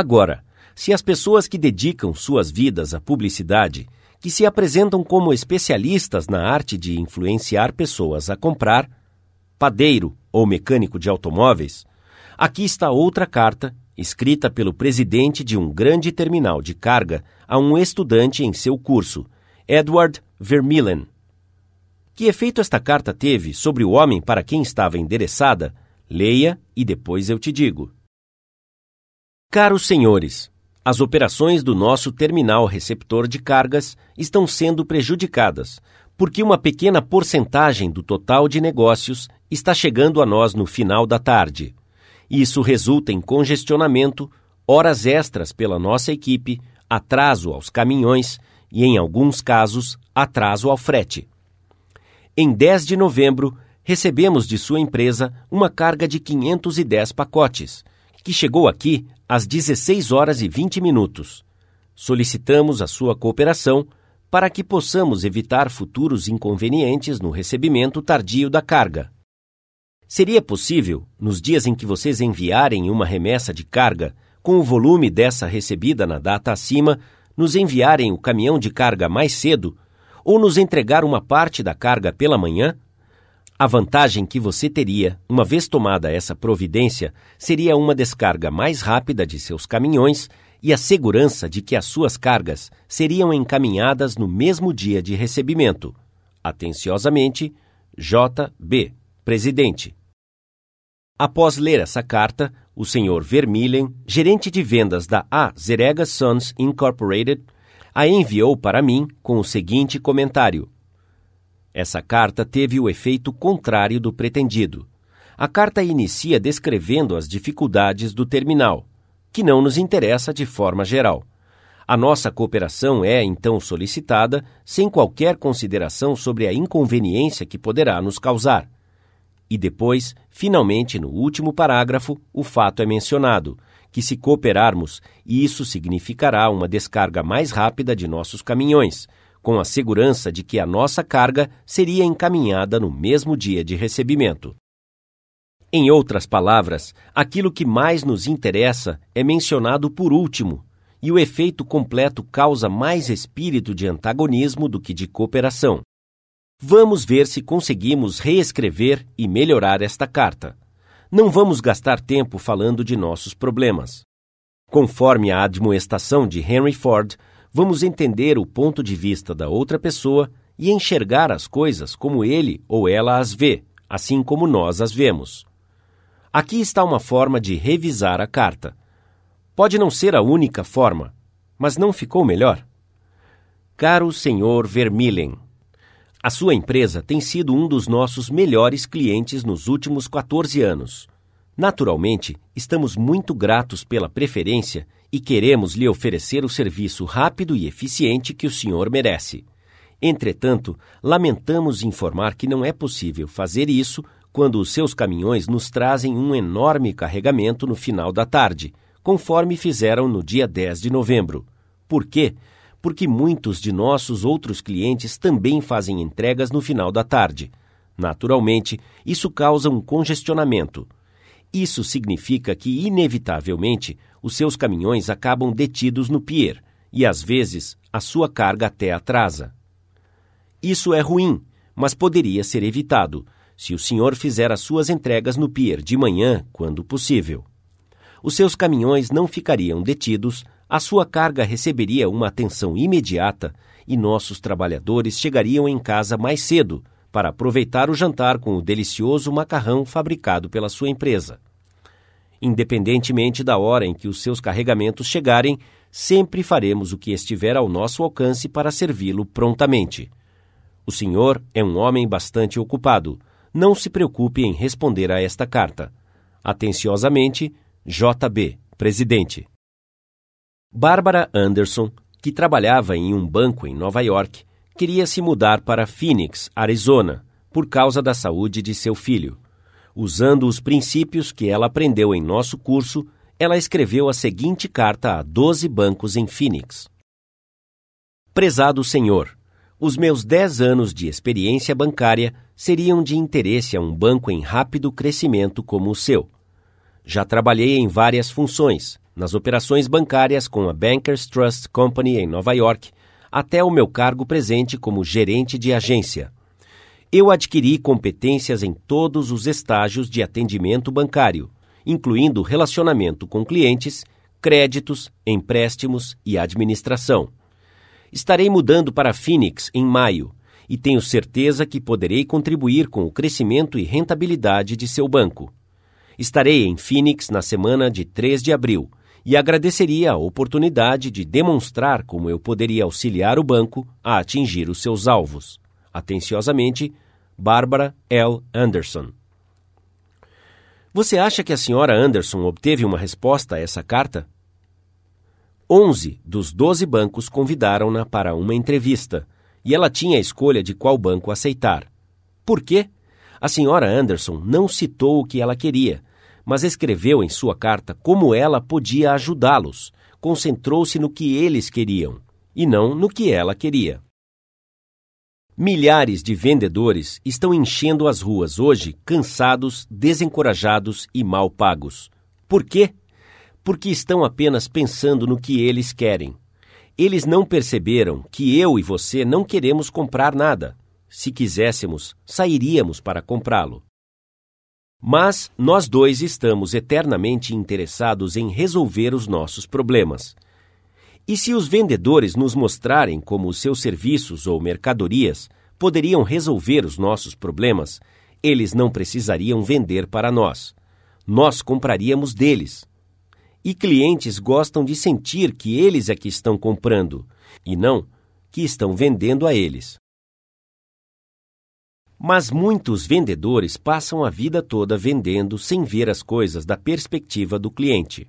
Agora, se as pessoas que dedicam suas vidas à publicidade, que se apresentam como especialistas na arte de influenciar pessoas a comprar, padeiro ou mecânico de automóveis, aqui está outra carta, escrita pelo presidente de um grande terminal de carga a um estudante em seu curso, Edward Vermillen. Que efeito esta carta teve sobre o homem para quem estava endereçada? Leia e depois eu te digo. Caros senhores, as operações do nosso terminal receptor de cargas estão sendo prejudicadas, porque uma pequena porcentagem do total de negócios está chegando a nós no final da tarde. Isso resulta em congestionamento, horas extras pela nossa equipe, atraso aos caminhões e, em alguns casos, atraso ao frete. Em 10 de novembro, recebemos de sua empresa uma carga de 510 pacotes que chegou aqui às 16 horas e 20 minutos. Solicitamos a sua cooperação para que possamos evitar futuros inconvenientes no recebimento tardio da carga. Seria possível, nos dias em que vocês enviarem uma remessa de carga, com o volume dessa recebida na data acima, nos enviarem o caminhão de carga mais cedo ou nos entregar uma parte da carga pela manhã? A vantagem que você teria, uma vez tomada essa providência, seria uma descarga mais rápida de seus caminhões e a segurança de que as suas cargas seriam encaminhadas no mesmo dia de recebimento. Atenciosamente, J.B., Presidente. Após ler essa carta, o Sr. Vermillen, gerente de vendas da A. Zerega Sons Incorporated, a enviou para mim com o seguinte comentário. Essa carta teve o efeito contrário do pretendido. A carta inicia descrevendo as dificuldades do terminal, que não nos interessa de forma geral. A nossa cooperação é, então, solicitada sem qualquer consideração sobre a inconveniência que poderá nos causar. E depois, finalmente, no último parágrafo, o fato é mencionado, que se cooperarmos, isso significará uma descarga mais rápida de nossos caminhões, com a segurança de que a nossa carga seria encaminhada no mesmo dia de recebimento. Em outras palavras, aquilo que mais nos interessa é mencionado por último, e o efeito completo causa mais espírito de antagonismo do que de cooperação. Vamos ver se conseguimos reescrever e melhorar esta carta. Não vamos gastar tempo falando de nossos problemas. Conforme a admoestação de Henry Ford, vamos entender o ponto de vista da outra pessoa e enxergar as coisas como ele ou ela as vê, assim como nós as vemos. Aqui está uma forma de revisar a carta. Pode não ser a única forma, mas não ficou melhor? Caro senhor Vermilhen, a sua empresa tem sido um dos nossos melhores clientes nos últimos 14 anos. Naturalmente, estamos muito gratos pela preferência e queremos lhe oferecer o serviço rápido e eficiente que o senhor merece. Entretanto, lamentamos informar que não é possível fazer isso quando os seus caminhões nos trazem um enorme carregamento no final da tarde, conforme fizeram no dia 10 de novembro. Por quê? Porque muitos de nossos outros clientes também fazem entregas no final da tarde. Naturalmente, isso causa um congestionamento. Isso significa que, inevitavelmente, os seus caminhões acabam detidos no pier e, às vezes, a sua carga até atrasa. Isso é ruim, mas poderia ser evitado se o senhor fizer as suas entregas no pier de manhã, quando possível. Os seus caminhões não ficariam detidos, a sua carga receberia uma atenção imediata e nossos trabalhadores chegariam em casa mais cedo para aproveitar o jantar com o delicioso macarrão fabricado pela sua empresa. Independentemente da hora em que os seus carregamentos chegarem, sempre faremos o que estiver ao nosso alcance para servi-lo prontamente. O senhor é um homem bastante ocupado. Não se preocupe em responder a esta carta. Atenciosamente, JB, presidente. Bárbara Anderson, que trabalhava em um banco em Nova York, queria se mudar para Phoenix, Arizona, por causa da saúde de seu filho. Usando os princípios que ela aprendeu em nosso curso, ela escreveu a seguinte carta a 12 bancos em Phoenix: Prezado senhor, os meus 10 anos de experiência bancária seriam de interesse a um banco em rápido crescimento como o seu. Já trabalhei em várias funções, nas operações bancárias com a Bankers Trust Company em Nova York até o meu cargo presente como gerente de agência. Eu adquiri competências em todos os estágios de atendimento bancário, incluindo relacionamento com clientes, créditos, empréstimos e administração. Estarei mudando para Phoenix em maio e tenho certeza que poderei contribuir com o crescimento e rentabilidade de seu banco. Estarei em Phoenix na semana de 3 de abril e agradeceria a oportunidade de demonstrar como eu poderia auxiliar o banco a atingir os seus alvos. Atenciosamente, Barbara L. Anderson. Você acha que a senhora Anderson obteve uma resposta a essa carta? Onze dos doze bancos convidaram-na para uma entrevista e ela tinha a escolha de qual banco aceitar. Por quê? A senhora Anderson não citou o que ela queria mas escreveu em sua carta como ela podia ajudá-los. Concentrou-se no que eles queriam e não no que ela queria. Milhares de vendedores estão enchendo as ruas hoje, cansados, desencorajados e mal pagos. Por quê? Porque estão apenas pensando no que eles querem. Eles não perceberam que eu e você não queremos comprar nada. Se quiséssemos, sairíamos para comprá-lo. Mas nós dois estamos eternamente interessados em resolver os nossos problemas. E se os vendedores nos mostrarem como os seus serviços ou mercadorias poderiam resolver os nossos problemas, eles não precisariam vender para nós. Nós compraríamos deles. E clientes gostam de sentir que eles é que estão comprando, e não que estão vendendo a eles. Mas muitos vendedores passam a vida toda vendendo sem ver as coisas da perspectiva do cliente.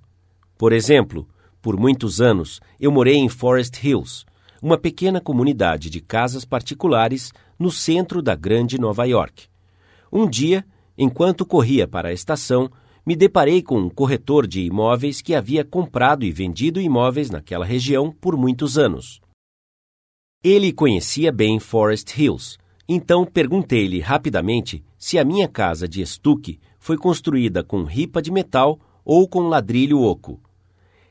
Por exemplo, por muitos anos eu morei em Forest Hills, uma pequena comunidade de casas particulares no centro da grande Nova York. Um dia, enquanto corria para a estação, me deparei com um corretor de imóveis que havia comprado e vendido imóveis naquela região por muitos anos. Ele conhecia bem Forest Hills então perguntei-lhe rapidamente se a minha casa de estuque foi construída com ripa de metal ou com ladrilho oco.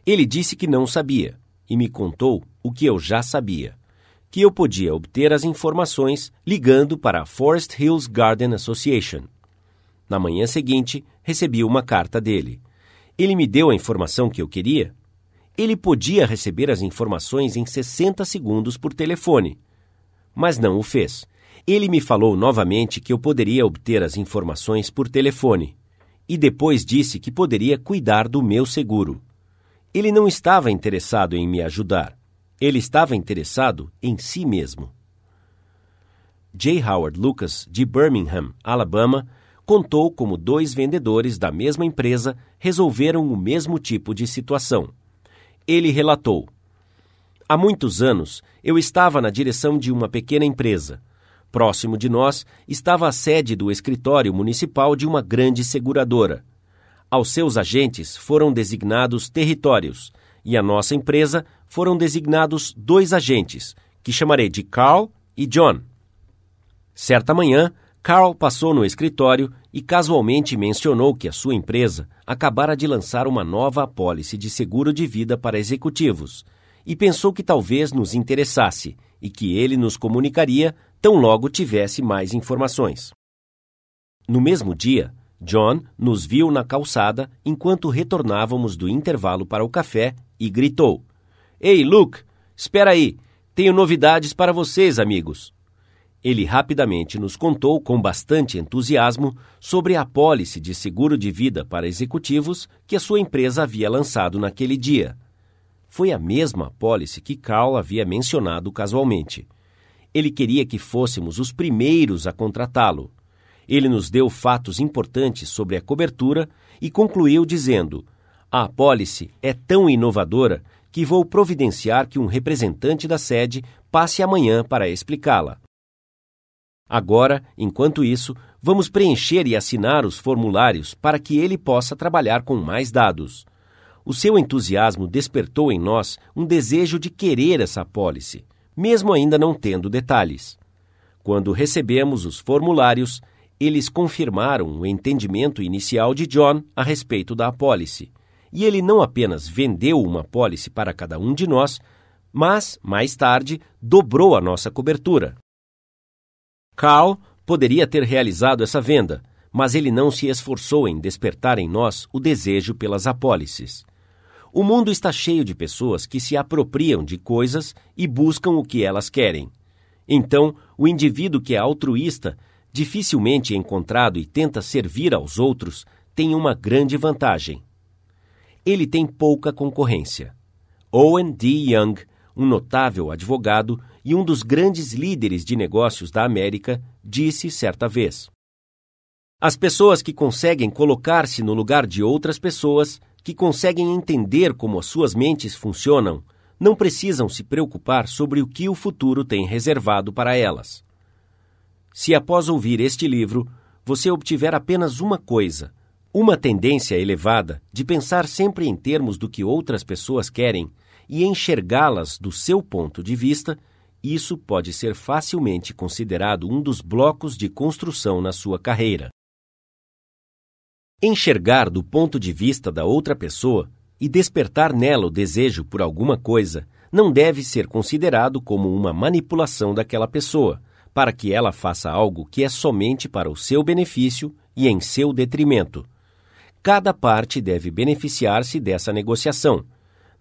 Ele disse que não sabia e me contou o que eu já sabia, que eu podia obter as informações ligando para a Forest Hills Garden Association. Na manhã seguinte, recebi uma carta dele. Ele me deu a informação que eu queria. Ele podia receber as informações em 60 segundos por telefone mas não o fez. Ele me falou novamente que eu poderia obter as informações por telefone e depois disse que poderia cuidar do meu seguro. Ele não estava interessado em me ajudar, ele estava interessado em si mesmo. J. Howard Lucas, de Birmingham, Alabama, contou como dois vendedores da mesma empresa resolveram o mesmo tipo de situação. Ele relatou: Há muitos anos, eu estava na direção de uma pequena empresa. Próximo de nós estava a sede do escritório municipal de uma grande seguradora. Aos seus agentes foram designados territórios e à nossa empresa foram designados dois agentes, que chamarei de Carl e John. Certa manhã, Carl passou no escritório e casualmente mencionou que a sua empresa acabara de lançar uma nova apólice de seguro de vida para executivos e pensou que talvez nos interessasse e que ele nos comunicaria tão logo tivesse mais informações. No mesmo dia, John nos viu na calçada enquanto retornávamos do intervalo para o café e gritou: Ei, Luke, espera aí, tenho novidades para vocês, amigos. Ele rapidamente nos contou com bastante entusiasmo sobre a apólice de seguro de vida para executivos que a sua empresa havia lançado naquele dia foi a mesma apólice que Carl havia mencionado casualmente. Ele queria que fôssemos os primeiros a contratá-lo. Ele nos deu fatos importantes sobre a cobertura e concluiu dizendo: A apólice é tão inovadora que vou providenciar que um representante da sede passe amanhã para explicá-la. Agora, enquanto isso, vamos preencher e assinar os formulários para que ele possa trabalhar com mais dados. O seu entusiasmo despertou em nós um desejo de querer essa apólice, mesmo ainda não tendo detalhes. Quando recebemos os formulários, eles confirmaram o entendimento inicial de John a respeito da apólice. E ele não apenas vendeu uma apólice para cada um de nós, mas, mais tarde, dobrou a nossa cobertura. Carl poderia ter realizado essa venda, mas ele não se esforçou em despertar em nós o desejo pelas apólices. O mundo está cheio de pessoas que se apropriam de coisas e buscam o que elas querem. Então, o indivíduo que é altruísta, dificilmente encontrado e tenta servir aos outros, tem uma grande vantagem. Ele tem pouca concorrência. Owen D. Young, um notável advogado e um dos grandes líderes de negócios da América, disse certa vez: As pessoas que conseguem colocar-se no lugar de outras pessoas que conseguem entender como as suas mentes funcionam não precisam se preocupar sobre o que o futuro tem reservado para elas. Se após ouvir este livro você obtiver apenas uma coisa, uma tendência elevada de pensar sempre em termos do que outras pessoas querem e enxergá-las do seu ponto de vista, isso pode ser facilmente considerado um dos blocos de construção na sua carreira. Enxergar do ponto de vista da outra pessoa e despertar nela o desejo por alguma coisa não deve ser considerado como uma manipulação daquela pessoa, para que ela faça algo que é somente para o seu benefício e em seu detrimento. Cada parte deve beneficiar-se dessa negociação.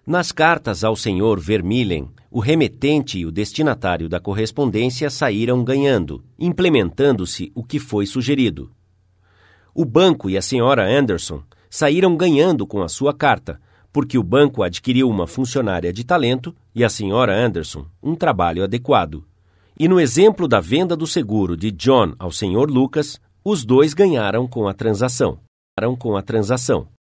Nas cartas ao senhor Vermilhen, o remetente e o destinatário da correspondência saíram ganhando, implementando-se o que foi sugerido. O banco e a senhora Anderson saíram ganhando com a sua carta, porque o banco adquiriu uma funcionária de talento e a senhora Anderson um trabalho adequado. E no exemplo da venda do seguro de John ao senhor Lucas, os dois ganharam com a transação. Com a transação.